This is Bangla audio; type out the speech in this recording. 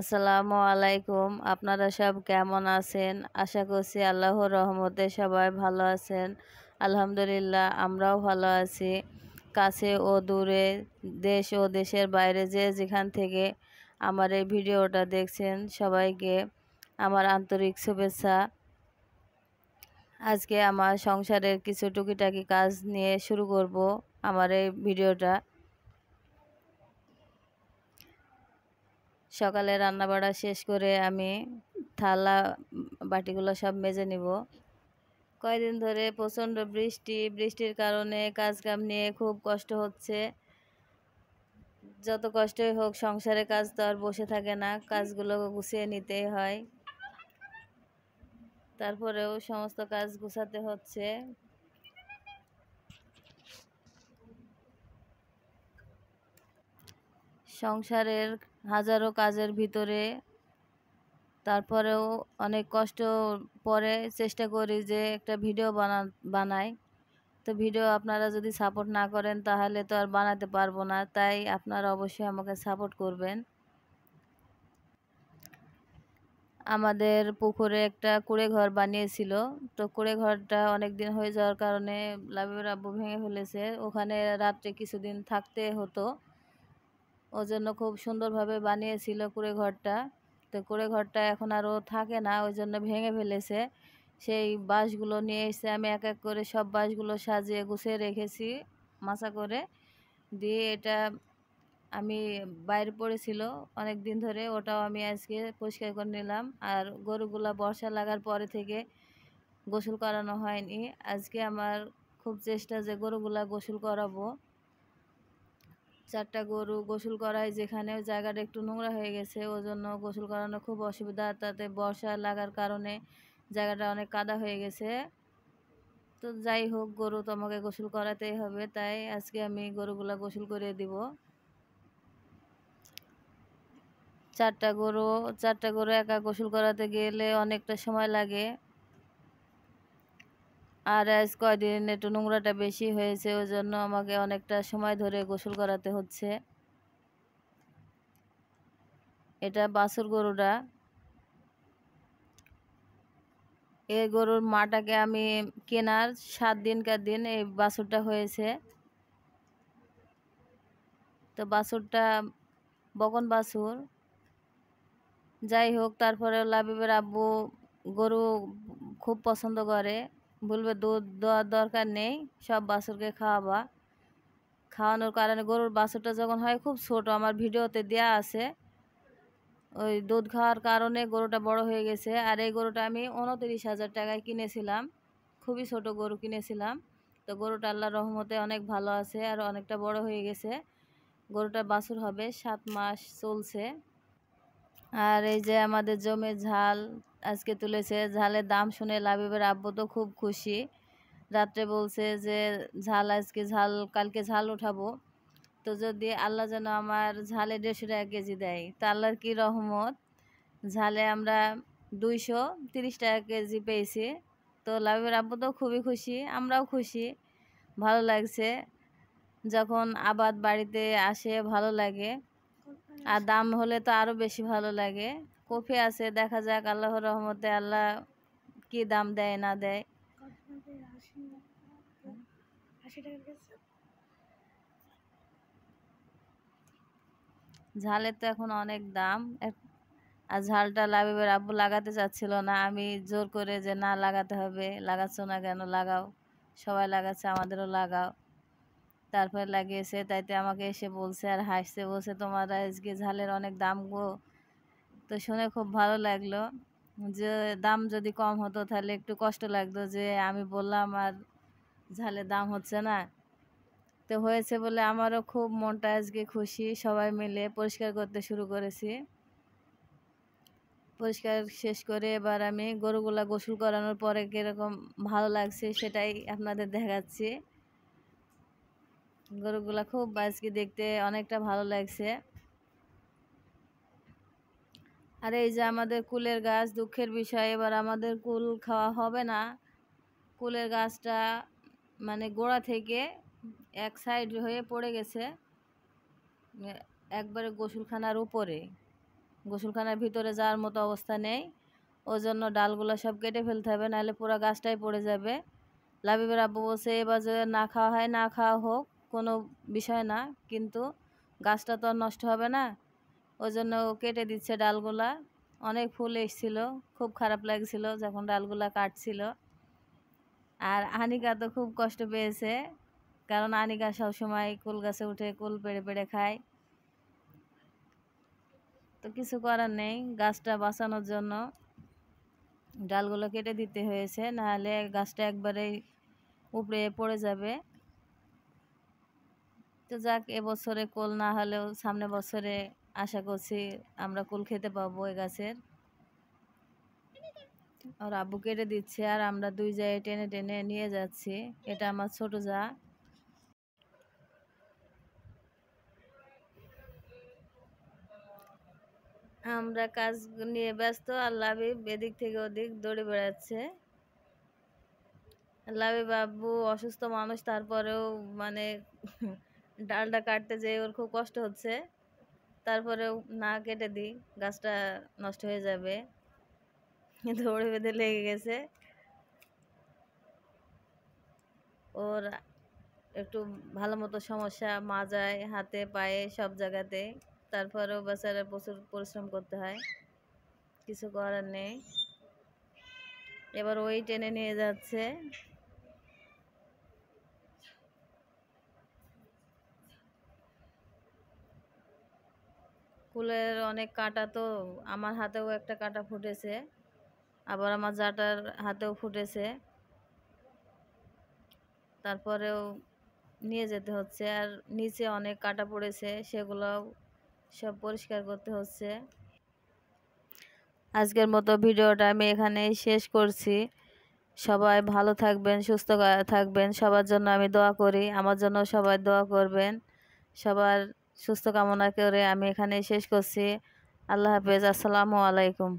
আসসালামু আলাইকুম আপনারা সব কেমন আছেন আশা করছি আল্লাহর রহমতে সবাই ভালো আছেন আলহামদুলিল্লাহ আমরাও ভালো আছি কাছে ও দূরে দেশ ও দেশের বাইরে যে যেখান থেকে আমার এই ভিডিওটা দেখছেন সবাইকে আমার আন্তরিক শুভেচ্ছা আজকে আমার সংসারের কিছু টুকিটাকি কাজ নিয়ে শুরু করব আমার এই ভিডিওটা সকালে রান্না বাড়া শেষ করে আমি থালা বাটিগুলো সব মেজে নিব কয়েকদিন ধরে প্রচণ্ড বৃষ্টি বৃষ্টির কারণে কাজ কাম নিয়ে খুব কষ্ট হচ্ছে যত কষ্টই হোক সংসারে কাজ তো আর বসে থাকে না কাজগুলো গুছিয়ে নিতেই হয় তারপরেও সমস্ত কাজ গুছাতে হচ্ছে সংসারের হাজারো কাজের ভিতরে তারপরেও অনেক কষ্ট পরে চেষ্টা করি যে একটা ভিডিও বানা বানাই তো ভিডিও আপনারা যদি সাপোর্ট না করেন তাহলে তো আর বানাতে পারবো না তাই আপনারা অবশ্যই আমাকে সাপোর্ট করবেন আমাদের পুকুরে একটা কুড়ে ঘর বানিয়েছিল তো কুড়ে ঘরটা অনেক দিন হয়ে যাওয়ার কারণে লাভের আব্বু ভেঙে ফেলেছে ওখানে রাত্রে কিছুদিন থাকতে হতো ওর জন্য খুব সুন্দরভাবে বানিয়েছিল কুড়ে ঘরটা তো কুড়ে ঘরটা এখন আর ও থাকে না ওই জন্য ভেঙে ফেলেছে সেই বাঁশগুলো নিয়ে এসে আমি এক এক করে সব বাঁশগুলো সাজিয়ে গুছিয়ে রেখেছি মাছা করে দিয়ে এটা আমি বাইরে পড়েছিল অনেক দিন ধরে ওটাও আমি আজকে পরিষ্কার করে নিলাম আর গরুগুলা বর্ষা লাগার পরে থেকে গোসল করানো হয়নি আজকে আমার খুব চেষ্টা যে গরুগুলা গোসল করাবো চারটা গরু গোসল করায় যেখানে জায়গাটা একটু নোংরা হয়ে গেছে ওই জন্য গোসল করানো খুব অসুবিধা তাতে বর্ষা লাগার কারণে জায়গাটা অনেক কাদা হয়ে গেছে তো যাই হোক গরু তোমাকে গোসল করাতেই হবে তাই আজকে আমি গরুগুলো গোসল করে দিব চারটা গরু চারটা গরু একা গোসল করাতে গেলে অনেকটা সময় লাগে আর আজ কয়দিন একটু নোংরাটা বেশি হয়েছে ওই জন্য আমাকে অনেকটা সময় ধরে গোসল করাতে হচ্ছে এটা বাছুর গরুটা এই গরুর মাটাকে আমি কেনার সাত দিনকার দিন এই বাছুরটা হয়েছে তো বাছুরটা বকন বাছুর যাই হোক তারপরে লাবিবের আব্বু গরু খুব পছন্দ করে বলবে দুধ দেওয়ার দরকার নেই সব বাছুরকে খাওয়াবা খাওয়ানোর কারণে গরুর বাছুরটা যখন হয় খুব ছোট আমার ভিডিওতে দেয়া আছে ওই দুধ খাওয়ার কারণে গরুটা বড় হয়ে গেছে আর এই গরুটা আমি উনতিরিশ হাজার টাকায় কিনেছিলাম খুবই ছোট গরু কিনেছিলাম তো গরুটা আল্লাহ রহমতে অনেক ভালো আছে আর অনেকটা বড় হয়ে গেছে গরুটার বাছুর হবে সাত মাস চলছে আর এই যে আমাদের জমে ঝাল আজকে তুলেছে ঝালের দাম শুনে লাবিবের আব্বু তো খুব খুশি রাত্রে বলছে যে ঝাল আজকে ঝাল কালকে ঝাল উঠাবো তো যদি আল্লাহ যেন আমার ঝালে দেড়শো টাকা কেজি দেয় তা আল্লাহর কী রহমত ঝালে আমরা দুইশো তিরিশ টাকা কেজি পেয়েছি তো লাবিবের আব্বু তো খুবই খুশি আমরাও খুশি ভালো লাগছে যখন আবাদ বাড়িতে আসে ভালো লাগে আর দাম হলে তো আরও বেশি ভালো লাগে কফি আছে দেখা যাক আল্লাহ রহমতে আল্লাহ কি দাম দেয় না দেয় ঝালের তো এখন অনেক দাম আর ঝালটা লাগবে আব্বু লাগাতে চাচ্ছিল না আমি জোর করে যে না লাগাতে হবে লাগাচ্ছ না কেন লাগাও সবাই লাগাচ্ছে আমাদেরও লাগাও তারপরে লাগিয়েছে তাইতে আমাকে এসে বলছে আর হাসছে বলছে তোমার আজকে ঝালের অনেক দাম গো তো শুনে খুব ভালো লাগলো যে দাম যদি কম হতো তাহলে একটু কষ্ট লাগতো যে আমি বললাম আর ঝালের দাম হচ্ছে না তো হয়েছে বলে আমারও খুব মনটা আজকে খুশি সবাই মিলে পরিষ্কার করতে শুরু করেছি পরিষ্কার শেষ করে এবার আমি গরুগুলা গোসল করানোর পরে কীরকম ভালো লাগছে সেটাই আপনাদের দেখাচ্ছি গরুগুলা খুব আজকে দেখতে অনেকটা ভালো লাগছে আর এই যে আমাদের কুলের গাছ দুঃখের বিষয় এবার আমাদের কুল খাওয়া হবে না কুলের গাছটা মানে গোড়া থেকে এক সাইড হয়ে পড়ে গেছে একবারে গোসলখানার উপরে গোসলখানার ভিতরে যাওয়ার মতো অবস্থা নেই ওই জন্য ডালগুলো সব কেটে ফেলতে হবে নাহলে পুরো গাছটাই পড়ে যাবে লাবিবের আব্বু বলছে এবার যদি না খাওয়া হয় না খাওয়া হোক কোনো বিষয় না কিন্তু গাছটা তো আর নষ্ট হবে না ওই জন্য ও কেটে দিচ্ছে ডালগুলা অনেক ফুল এসছিল খুব খারাপ লাগছিল যখন ডালগুলা কাটছিল আর আনিকা তো খুব কষ্ট পেয়েছে কারণ আনিকা সবসময় কুল গাছে উঠে কুল পেড়ে পেড়ে খায় তো কিছু করার নেই গাছটা বাঁচানোর জন্য ডালগুলো কেটে দিতে হয়েছে নাহলে গাছটা একবারেই উপড়ে পড়ে যাবে তো যাক এবছরে কোল না হলেও সামনে বছরে আশা করছি আমরা কুল খেতে পাবো এ গাছের আর আব্বু কেটে দিচ্ছে আর আমরা দুই জায়গায় টেনে টেনে নিয়ে যাচ্ছি এটা আমার ছোট যা আমরা কাজ নিয়ে ব্যস্ত আর লাভি এদিক থেকে ওদিক দৌড়ে বেড়াচ্ছে লাভি বাবু অসুস্থ মানুষ তারপরেও মানে ডালটা কাটতে যেয়ে ওর খুব কষ্ট হচ্ছে তারপরেও না কেটে দিই গাছটা নষ্ট হয়ে যাবে দৌড়ে বেঁধে লেগে গেছে ওর একটু ভালো মতো সমস্যা মাজায় হাতে পায়ে সব জায়গাতে তারপরেও বেচারা প্রচুর পরিশ্রম করতে হয় কিছু করার নেই এবার ওই টেনে নিয়ে যাচ্ছে ফুলের অনেক কাঁটা তো আমার হাতেও একটা কাঁটা ফুটেছে আবার আমার জাটার হাতেও ফুটেছে তারপরেও নিয়ে যেতে হচ্ছে আর নিচে অনেক কাটা পড়েছে সেগুলোও সব পরিষ্কার করতে হচ্ছে আজকের মতো ভিডিওটা আমি এখানেই শেষ করছি সবাই ভালো থাকবেন সুস্থ থাকবেন সবার জন্য আমি দোয়া করি আমার জন্য সবাই দোয়া করবেন সবার সুস্থ কামনা করে আমি এখানে শেষ করছি আল্লাহ হাফেজ আসসালামু আলাইকুম